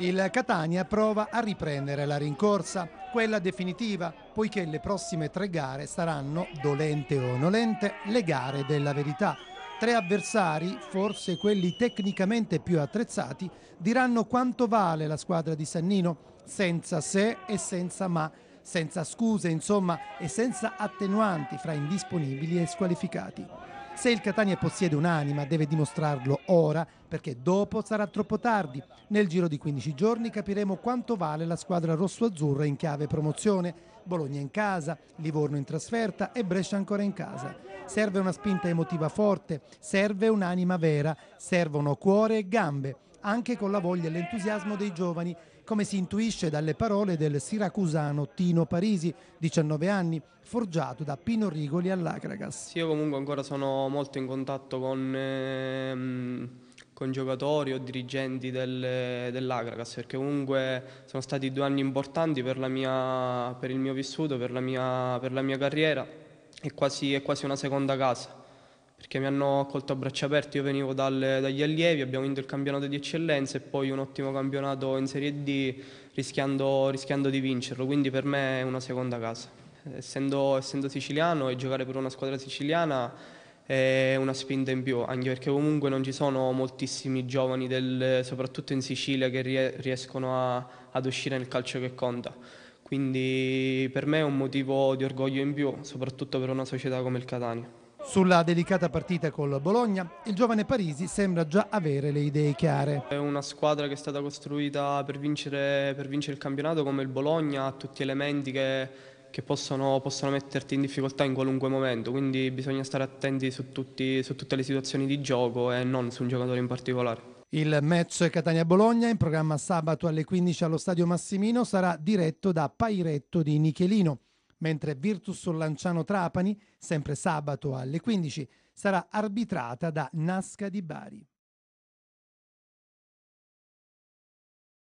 Il Catania prova a riprendere la rincorsa, quella definitiva, poiché le prossime tre gare saranno, dolente o nolente, le gare della verità. Tre avversari, forse quelli tecnicamente più attrezzati, diranno quanto vale la squadra di Sannino, senza se e senza ma, senza scuse insomma e senza attenuanti fra indisponibili e squalificati. Se il Catania possiede un'anima deve dimostrarlo ora perché dopo sarà troppo tardi. Nel giro di 15 giorni capiremo quanto vale la squadra rosso-azzurra in chiave promozione. Bologna in casa, Livorno in trasferta e Brescia ancora in casa. Serve una spinta emotiva forte, serve un'anima vera, servono cuore e gambe, anche con la voglia e l'entusiasmo dei giovani come si intuisce dalle parole del siracusano Tino Parisi, 19 anni, forgiato da Pino Rigoli all'Acragas. Sì, io comunque ancora sono molto in contatto con, ehm, con giocatori o dirigenti del, dell'Acragas, perché comunque sono stati due anni importanti per, mia, per il mio vissuto, per la mia, per la mia carriera, è quasi, è quasi una seconda casa perché mi hanno accolto a braccia aperte, io venivo dalle, dagli allievi, abbiamo vinto il campionato di eccellenza e poi un ottimo campionato in Serie D rischiando, rischiando di vincerlo, quindi per me è una seconda casa. Essendo, essendo siciliano e giocare per una squadra siciliana è una spinta in più, anche perché comunque non ci sono moltissimi giovani, del, soprattutto in Sicilia, che riescono a, ad uscire nel calcio che conta. Quindi per me è un motivo di orgoglio in più, soprattutto per una società come il Catania. Sulla delicata partita col Bologna, il giovane Parisi sembra già avere le idee chiare. È una squadra che è stata costruita per vincere, per vincere il campionato come il Bologna, ha tutti elementi che, che possono, possono, metterti in difficoltà in qualunque momento, quindi bisogna stare attenti su, tutti, su tutte le situazioni di gioco e non su un giocatore in particolare. Il match Catania-Bologna in programma sabato alle 15 allo stadio Massimino sarà diretto da Pairetto di Nichelino mentre Virtus Lanciano Trapani, sempre sabato alle 15, sarà arbitrata da Nasca di Bari.